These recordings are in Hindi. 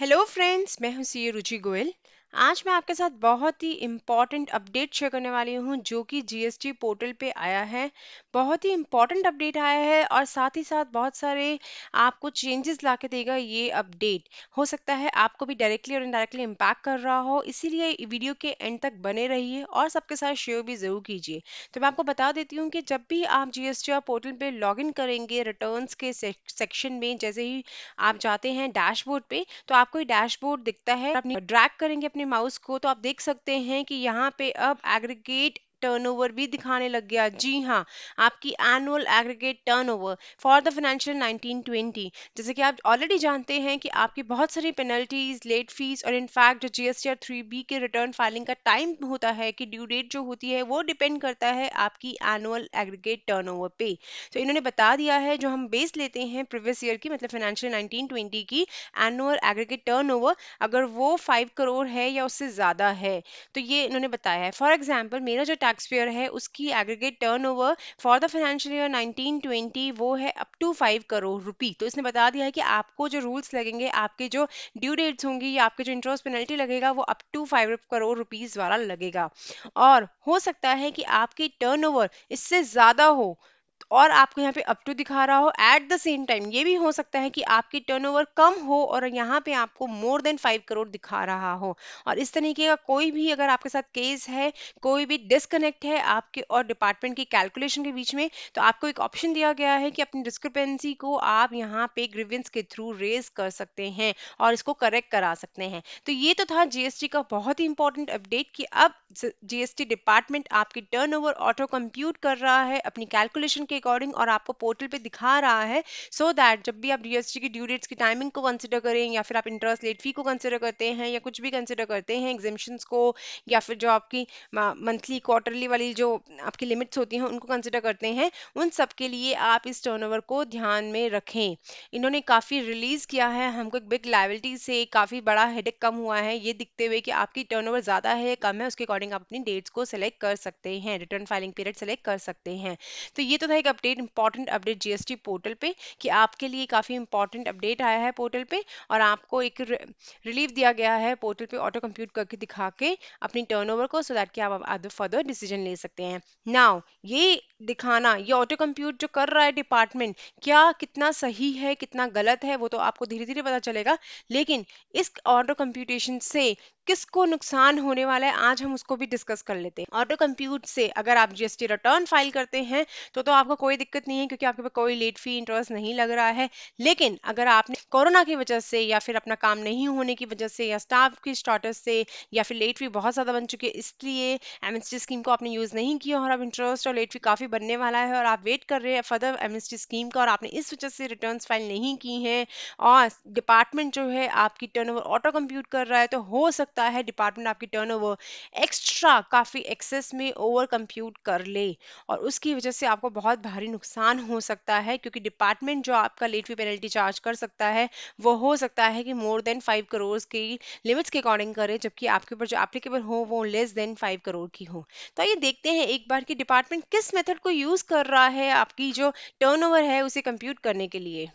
हेलो फ्रेंड्स मैं हूं सी रुचि गोयल आज मैं आपके साथ बहुत ही इम्पॉर्टेंट अपडेट शेयर करने वाली हूँ जो कि जीएसटी पोर्टल पे आया है बहुत ही इम्पॉर्टेंट अपडेट आया है और साथ ही साथ बहुत सारे आपको चेंजेस ला के देगा ये अपडेट हो सकता है आपको भी डायरेक्टली और इनडायरेक्टली इम्पैक्ट कर रहा हो इसीलिए वीडियो के एंड तक बने रहिए और सबके साथ शेयर भी ज़रूर कीजिए तो मैं आपको बता देती हूँ कि जब भी आप जी पोर्टल पर लॉग करेंगे रिटर्न के सेक्शन में जैसे ही आप जाते हैं डैशबोर्ड पर तो आपको डैशबोर्ड दिखता है अपनी ड्रैक करेंगे अपने अपने माउस को तो आप देख सकते हैं कि यहाँ पे अब एग्रीगेट टर्नओवर भी दिखाने लग गया जी हाँ आपकी annual aggregate turnover for the financial 1920 जैसे कि आप ऑलरेडी जानते हैं कि आपकी बहुत सारी पेनल्टीज लेट फीस और इनफैक्ट जीएसटी और थ्री बी के रिटर्न फाइलिंग का टाइम होता है कि ड्यू डेट जो होती है वो डिपेंड करता है आपकी एनुअल एग्रीगेट टर्नओवर पे तो इन्होंने बता दिया है जो हम बेस लेते हैं प्रीवियस ईयर की मतलब फाइनेंशियल 1920 की एनुअल एग्रीगेट टर्नओवर अगर वो फाइव करोड़ है या उससे ज़्यादा है तो ये इन्होंने बताया है फॉर एग्जाम्पल मेरा जो टैक्स टैक्सपेयर है उसकी aggregate turnover for the financial year 1920 वो है up to five crore rupee तो इसने बता दिया है कि आपको जो रूल्स लगेंगे आपके जो ड्यू डेट्स होंगी या आपके जो इंटरेस्ट पेनल्टी लगेगा वो up to five crore rupees द्वारा लगेगा और हो सकता है कि आपकी टर्न इससे ज्यादा हो और आपको यहाँ पे अप टू दिखा रहा हो एट द सेम टाइम ये भी हो सकता है कि आपकी टर्नओवर कम हो और यहाँ पे आपको मोर देन फाइव करोड़ दिखा रहा हो और इस तरीके का कोई भी अगर आपके साथ केस है कोई भी डिसकनेक्ट है आपके और डिपार्टमेंट की कैलकुलेशन के बीच में तो आपको एक ऑप्शन दिया गया है कि अपनी डिस्क्रिपेंसी को आप यहाँ पे ग्रीवेंस के थ्रू रेज कर सकते हैं और इसको करेक्ट करा सकते हैं तो ये तो था जीएसटी का बहुत ही इंपॉर्टेंट अपडेट कि अब जीएसटी डिपार्टमेंट आपकी टर्नओवर ऑटो कंप्यूट कर रहा है अपनी कैलकुलेशन के अकॉर्डिंग और आपको पोर्टल पे दिखा रहा है सो so दैट जब भी आप डीएसटी की ड्यू डेट्स की टाइमिंग को कंसिडर करें या फिर आप इंटरेस्ट लेट फी को कंसिडर करते हैं या कुछ भी कंसिडर करते हैं एग्जिम्शंस को या फिर जो आपकी मंथली क्वार्टरली वाली जो आपकी लिमिट्स होती हैं उनको कंसिडर करते हैं उन सब के लिए आप इस टर्न को ध्यान में रखें इन्होंने काफ़ी रिलीज़ किया है हमको एक बिग लाइबिलिटी से काफ़ी बड़ा हेडेक कम हुआ है ये दिखते हुए कि आपकी टर्न ज़्यादा है कम है उसके अकॉर्डिंग आप अपनी डेट्स को सेलेक्ट कर सकते हैं रिटर्न फाइलिंग पीरियड सेलेक्ट कर सकते हैं तो ये तो था एक update important update GST portal पे कि आपके लिए काफ़ी इंपॉर्टेंट अपडेट आया है पोर्टल पे और आपको एक रिलीफ दिया गया है पोर्टल पे ऑटो कंप्यूट करके दिखा के अपनी टर्नओवर को सो दैट कि आप आगे फर्दर डिसीजन ले सकते हैं नाउ ये दिखाना ये ऑटो कंप्यूट जो कर रहा है डिपार्टमेंट क्या कितना सही है कितना गलत है वो तो आपको धीरे धीरे पता चलेगा लेकिन इस ऑटो कंप्यूटेशन से किसको नुकसान होने वाला है आज हम उसको भी डिस्कस कर लेते हैं ऑटो कंप्यूट से अगर आप जीएसटी रिटर्न फाइल करते हैं तो तो आपको कोई दिक्कत नहीं है क्योंकि आपके पास कोई लेट फी इंटरेस्ट नहीं लग रहा है लेकिन अगर आपने कोरोना की वजह से या फिर अपना काम नहीं होने की वजह से या स्टाफ की स्टार्टस से या फिर लेट फी बहुत ज़्यादा बन चुकी है इसलिए एम स्कीम को आपने यूज़ नहीं किया और अब इंटरेस्ट और लेट फी काफ़ी बनने वाला है और आप वेट कर रहे हैं फर्दर एम स्कीम का और आपने इस वजह से रिटर्न फाइल नहीं की हैं और डिपार्टमेंट जो है आपकी टर्न ऑटो कंप्यूट कर रहा है तो हो सकता है डिपार्टमेंट आपकी टर्न एक्स्ट्रा काफ़ी एक्सेस में ओवर कंप्यूट कर ले और उसकी वजह से आपको बहुत भारी नुकसान हो सकता है क्योंकि डिपार्टमेंट जो आपका लेट फी पेनल्टी चार्ज कर सकता है वो हो सकता है कि मोर देन फाइव करोड़ की लिमिट्स के अकॉर्डिंग करे जबकि आपके ऊपर जो एप्लीकेबल हो वो लेस देन फाइव करोड़ की हो तो ये देखते हैं एक बार कि डिपार्टमेंट किस मेथड को यूज कर रहा है आपकी जो टर्न है उसे कंप्यूट करने के लिए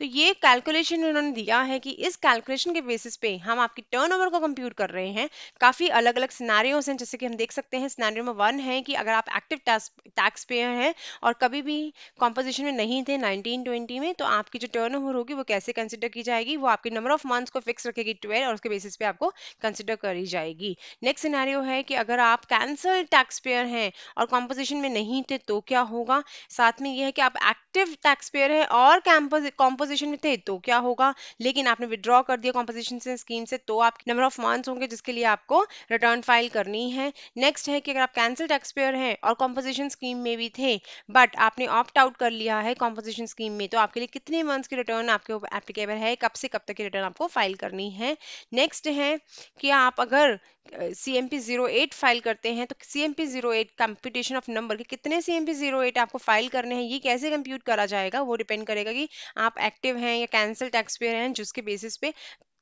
तो ये कैलकुलेशन उन्होंने दिया है कि इस कैलकुलेशन के बेसिस पे हम आपकी टर्नओवर को कंप्यूट कर रहे हैं काफी अलग अलग सिनारियो हैं जैसे कि हम देख सकते हैं सिनारियो में वन है कि अगर आप एक्टिव टैक्स पेयर हैं और कभी भी कॉम्पोजिशन में नहीं थे नाइनटीन में तो आपकी जो टर्न ओवर होगी वो कैसे कंसिडर की जाएगी वो आपके नंबर ऑफ मंथ्स को फिक्स रखेगी ट्वेल्व और उसके बेसिस पे आपको कंसिडर करी जाएगी नेक्स्ट सिनारियो है कि अगर आप कैंसल टैक्स पेयर हैं और कॉम्पोजिशन में नहीं थे तो क्या होगा साथ में यह है कि आप एक्टिव टैक्स पेयर हैं और कॉम्पोजिट कॉम्पोजिशन में थे तो क्या होगा लेकिन आपने विद्रॉ कर दिया कॉम्पोजिशन से स्कीम से तो आप नंबर ऑफ मंथ्स होंगे जिसके लिए आपको रिटर्न फाइल करनी है नेक्स्ट है कि अगर आप कैंसिल टैक्स पेयर हैं और कॉम्पोजिशन स्कीम में भी थे बट आपने ऑप्ट आउट कर लिया है कॉम्पोजिशन स्कीम में तो आपके लिए कितने मंथ्स की रिटर्न आपके एप्लीकेबल है कब से कब तक की रिटर्न आपको फाइल करनी है नेक्स्ट है कि आप अगर C M P zero eight file करते हैं तो C M P zero eight computation of number के कितने C M P zero eight आपको फाइल करने हैं ये कैसे कंप्यूट करा जाएगा वो डिपेंड करेगा कि आप इफेक्टिव हैं या कैंसल टैक्स पेयर हैं जिसके बेसिस पे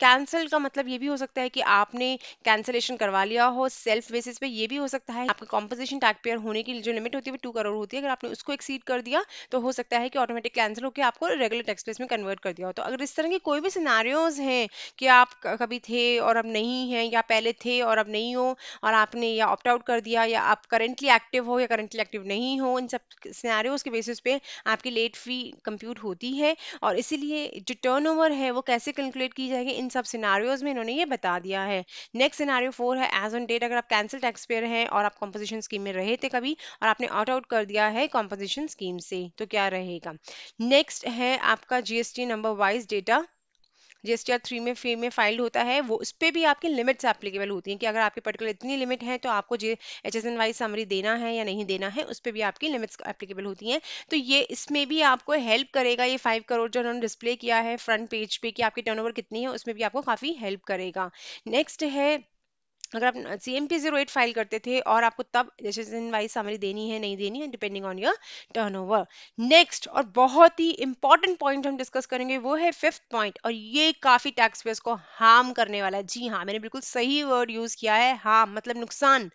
कैंसिल का मतलब ये भी हो सकता है कि आपने कैंसिलेशन करवा लिया हो सेल्फ बेसिस पे ये भी हो सकता है आपका कॉम्पोजिशन टैग पेयर होने की जो लिमिट होती है वो टू करोड़ होती है अगर आपने उसको एक्सीड कर दिया तो हो सकता है कि ऑटोमेटिक कैंसिल होकर आपको रेगुलर टैक्स बेस में कन्वर्ट कर दिया हो तो अगर इस तरह के कोई भी सिनारियोज हैं कि आप कभी थे और अब नहीं हैं या पहले थे और अब नहीं हो और आपने या ऑप्ट आउट कर दिया या आप करेंटली एक्टिव हो या करेंटली एक्टिव नहीं हो इन सब सिनारियोज के बेसिस पे आपकी लेट फी कंप्यूट होती है और इसीलिए जो टर्न है वो कैसे कैलकुलेट की जाएगी इन इन सब सिनारियोज में इन्होंने ये बता दिया है नेक्स्ट सिनारियो फोर है एज ऑन डेट अगर आप कैंसिल टैक्स पेयर हैं और आप कॉम्पोजिशन स्कीम में रहे थे कभी और आपने ऑट आउट कर दिया है कॉम्पोजिशन स्कीम से तो क्या रहेगा नेक्स्ट है आपका GST number wise data GSTR three में फी में फाइल्ड होता है वो उस पर भी आपकी लिमिट्स एप्लीकेबल होती हैं कि अगर आपकी पर्टिकुलर इतनी लिमिट है तो आपको J H S N Y summary देना है या नहीं देना है उस पर भी आपकी लिमिट्स एप्लीकेबल होती हैं तो ये इसमें भी आपको हेल्प करेगा ये फाइव करोड़ जो उन्होंने डिस्प्ले किया है फ्रंट पेज पे कि आपकी टर्नओवर कितनी है उसमें भी आपको काफ़ी हेल्प करेगा नेक्स्ट है अगर आप C M P zero eight file करते थे और आपको तब जैसे वाइज समरी देनी है नहीं देनी है depending on your turnover next और बहुत ही इंपॉर्टेंट पॉइंट हम डिस्कस करेंगे वो है फिफ्थ पॉइंट और ये काफी टैक्स पेयर्स को हार्म करने वाला है जी हाँ मैंने बिल्कुल सही वर्ड यूज किया है हाँ मतलब नुकसान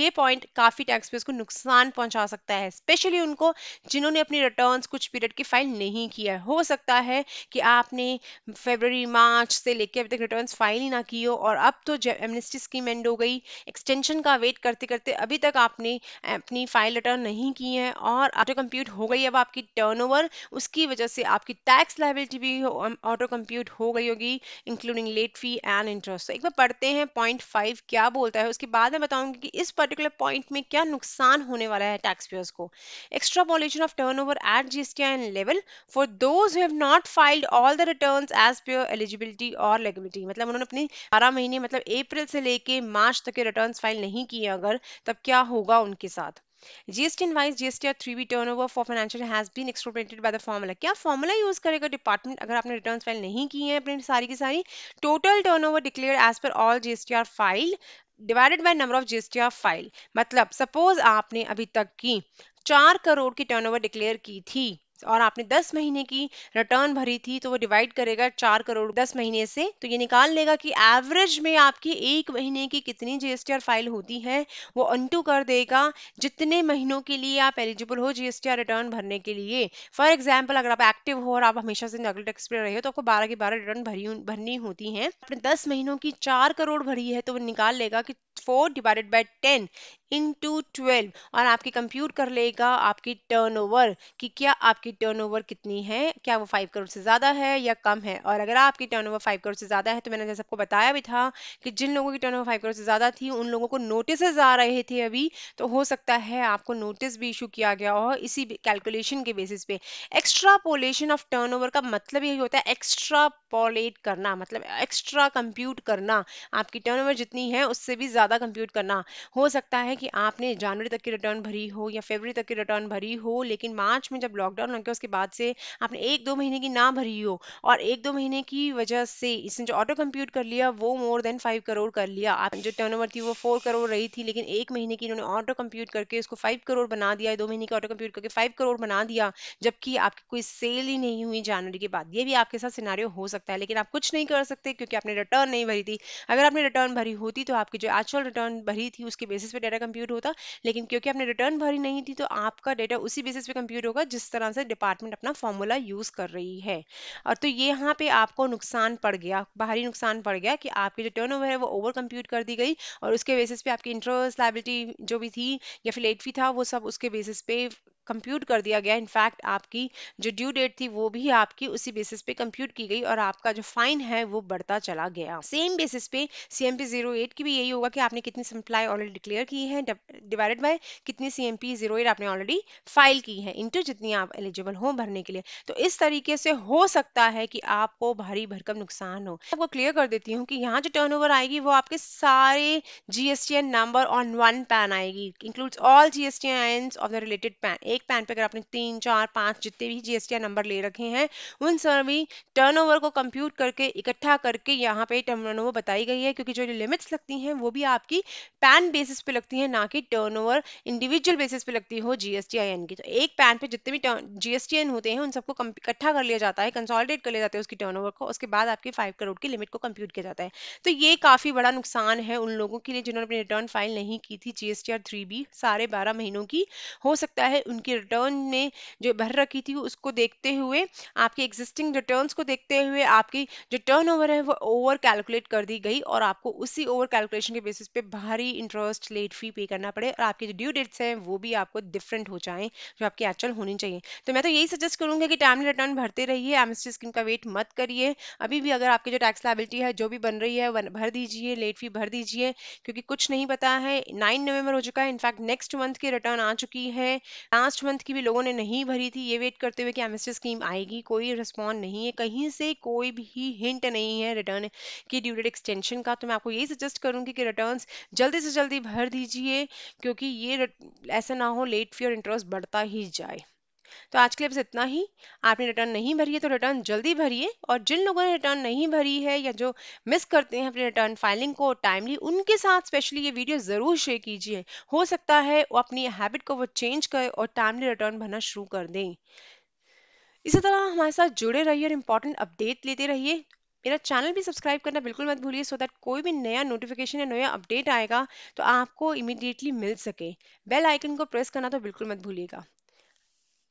ये पॉइंट काफी टैक्स पेयर्स को नुकसान पहुंचा सकता है स्पेशली उनको जिन्होंने अपनी रिटर्न कुछ पीरियड की फाइल नहीं किया है हो सकता है कि आपने फेबर मार्च से लेकर अभी तक रिटर्न फाइल ही ना की हो और अब तो एमनेस्टी स्कीम एंड हो गई एक्सटेंशन का वेट करते करते अभी तक आपने अपनी फाइल रिटर्न नहीं की है और ऑटो कम्प्यूट हो गई अब आपकी टर्नओवर उसकी वजह से आपकी टैक्स लाइबिलिटी भी ऑटो कम्प्यूट हो गई होगी including late fee and interest एक बार पढ़ते हैं पॉइंट फाइव क्या बोलता है उसके बाद मैं बताऊंगी कि इस पर्टिकुलर पॉइंट में क्या नुकसान होने वाला है टैक्स पेयर्स को extra pollution of turn over at GST level for those have not filed all the return as per eligibility और लेगिबिलिटी मतलब उन्होंने अपनी बारह महीने मतलब अप्रैल से लेके मार्च तक के रिटर्न फाइल नहीं किए अगर तब क्या होगा उनके साथ GST invoice GST three B turn over for financial has been extrapolated by the formula क्या फॉर्मूला यूज करेगा डिपार्टमेंट अगर आपने रिटर्न फाइल नहीं किए हैं अपनी सारी की सारी total turn over declare as per all GST R file divided by number of GST R file मतलब सपोज आपने अभी तक की चार करोड़ की टर्नओवर डिक्लेयर की थी और आपने 10 महीने की रिटर्न भरी थी तो वो डिवाइड करेगा चार करोड़ 10 महीने से तो ये निकाल लेगा कि एवरेज में आपकी एक महीने की कितनी जीएसटीआर फाइल होती है वो अंटू कर देगा जितने महीनों के लिए आप एलिजिबल हो जीएसटीआर रिटर्न भरने के लिए फॉर एग्जाम्पल अगर आप एक्टिव हो और आप हमेशा से नगल टैक्स पे रहे हो तो आपको बारह की बारह रिटर्न भरी भरनी होती है आपने दस महीनों की चार करोड़ भरी है तो वो निकाल लेगा कि four divided by ten into twelve और आपकी कंप्यूट कर लेगा आपकी टर्नओवर कि क्या आपकी टर्नओवर कितनी है क्या वो फाइव करोड़ से ज़्यादा है या कम है और अगर आपकी टर्नओवर फाइव करोड़ से ज़्यादा है तो मैंने जैसे आपको बताया भी था कि जिन लोगों की टर्नओवर फाइव करोड़ से ज़्यादा थी उन लोगों को नोटिस आ रहे थे अभी तो हो सकता है आपको नोटिस भी इशू किया गया हो इसी कैलकुलेशन के बेसिस पे एक्स्ट्रा पोलेशन ऑफ टर्न का मतलब यही होता है एक्स्ट्रा पोलेट करना मतलब एक्स्ट्रा कंप्यूट करना आपकी टर्न जितनी है उससे भी ज़्यादा कंप्यूट करना हो सकता है कि आपने जनवरी तक की रिटर्न भरी हो या फेबरी तक की रिटर्न भरी हो लेकिन मार्च में जब लॉकडाउन लग गया उसके बाद से आपने एक दो महीने की ना भरी हो और एक दो महीने की वजह से इसने जो ऑटो कंप्यूट कर लिया वो मोर देन फाइव करोड़ कर लिया आप जो टर्न थी वो फोर करोड़ रही थी लेकिन एक महीने की इन्होंने ऑटो कंप्यूट करके उसको फाइव करोड़ बना दिया दो महीने की ऑटो कंप्यूट करके फाइव करोड़ बना दिया जबकि आपकी कोई सेल ही नहीं हुई जनवरी के बाद ये भी आपके साथ सिनारियो हो सकता है लेकिन आप कुछ नहीं कर सकते क्योंकि आपने रिटर्न नहीं भरी थी अगर आपने रिटर्न भरी होती तो आपकी जो एक्चुअल रिटर्न भरी थी उसके बेसिस पे डेटा कंप्यूट होता लेकिन क्योंकि आपने रिटर्न भरी नहीं थी तो आपका डेटा उसी बेसिस पे कंप्यूट होगा जिस तरह से डिपार्टमेंट अपना फॉर्मूला यूज कर रही है और तो ये यहाँ पे आपको नुकसान पड़ गया बाहरी नुकसान पड़ गया कि आपकी जो टर्न है वो ओवर कंप्यूट कर दी गई और उसके बेसिस पे आपकी इंटरेस्ट लाइबिलिटी जो भी थी या फिर लेट फी था वो सब उसके बेसिस पे कंप्यूट कर दिया गया इनफैक्ट आपकी जो ड्यू डेट थी वो भी आपकी उसी बेसिस पे कंप्यूट की गई और आपका जो फाइन है वो बढ़ता चला गया सेम बेसिस पे सीएमपी जीरो एट की भी यही होगा कि आपने कितनी सप्लाई ऑलरेडी डिक्लेयर की है डिवाइडेड बाय कितनी सीएमपी जीरो एट आपने ऑलरेडी फाइल की है इंटू जितनी आप एलिजिबल हो भरने के लिए तो इस तरीके से हो सकता है कि आपको भारी भरकम नुकसान हो आपको क्लियर कर देती हूँ कि यहाँ जो टर्न आएगी वो आपके सारे GSTN number on one PAN आएगी includes all GST of the related PAN एक एक पैन पे अगर आपने तीन चार पांच जितने भी जीएसटी नंबर ले रखे हैं उन सभी टर्नओवर को कंप्यूट करके इकट्ठा करके यहाँ पे टर्नओवर बताई गई है क्योंकि जो लिमिट्स लगती हैं वो भी आपकी पैन बेसिस पे लगती है ना कि टर्नओवर इंडिविजुअल बेसिस पे लगती हो जीएसटी की तो एक पैन पे जितने भी जीएसटी होते हैं उन सबको इकट्ठा कर लिया जाता है कंसोलिडेट कर लिया जाता है उसकी टर्न को उसके बाद आपकी फाइव करोड़ की लिमिट को कंप्यूट किया जाता है तो ये काफी बड़ा नुकसान है उन लोगों के लिए जिन्होंने अपनी रिटर्न फाइल नहीं की थी जीएसटी आर थ्री बी सारे बारह महीनों की हो सकता है उनके आपकी रिटर्न ने जो भर रखी थी उसको देखते हुए आपके एग्जिस्टिंग रिटर्न को देखते हुए आपकी जो टर्न है वो ओवर कैलकुलेट कर दी गई और आपको उसी ओवर कैलकुलेशन के बेसिस पे भारी इंटरेस्ट लेट फी पे करना पड़े और आपकी जो ड्यू डेट्स हैं वो भी आपको डिफरेंट हो जाए जो आपकी एक्चुअल होनी चाहिए तो मैं तो यही सजेस्ट करूंगा कि टाइमली रिटर्न भरते रहिए एमएसटी स्कीम का वेट मत करिए अभी भी अगर आपकी जो टैक्स लाइबिलिटी है जो भी बन रही है भर दीजिए लेट फी भर दीजिए क्योंकि कुछ नहीं पता है नाइन नवंबर हो चुका है इनफैक्ट नेक्स्ट मंथ की रिटर्न आ चुकी है लास्ट लास्ट मंथ की भी लोगों ने नहीं भरी थी ये वेट करते हुए कि एमएसटी स्कीम आएगी कोई रिस्पॉन्ड नहीं है कहीं से कोई भी हिंट नहीं है रिटर्न की ड्यू डेट एक्सटेंशन का तो मैं आपको यही सजेस्ट करूंगी कि रिटर्न जल्दी से जल्दी भर दीजिए क्योंकि ये ऐसा ना हो लेट फी और इंटरेस्ट बढ़ता ही जाए तो आज के लिए बस इतना ही आपने रिटर्न नहीं भरी है तो रिटर्न जल्दी भरिए और जिन लोगों ने रिटर्न नहीं भरी है या जो मिस करते हैं अपने रिटर्न फाइलिंग को टाइमली उनके साथ स्पेशली ये वीडियो ज़रूर शेयर कीजिए हो सकता है वो अपनी हैबिट को वो चेंज करें और टाइमली रिटर्न भरना शुरू कर दें इसी तरह हमारे साथ जुड़े रहिए और इंपॉर्टेंट अपडेट लेते रहिए मेरा चैनल भी सब्सक्राइब करना बिल्कुल मत भूलिए सो दैट कोई भी नया नोटिफिकेशन या नया अपडेट आएगा तो आपको इमीडिएटली मिल सके बेल आइकन को प्रेस करना तो बिल्कुल मत भूलिएगा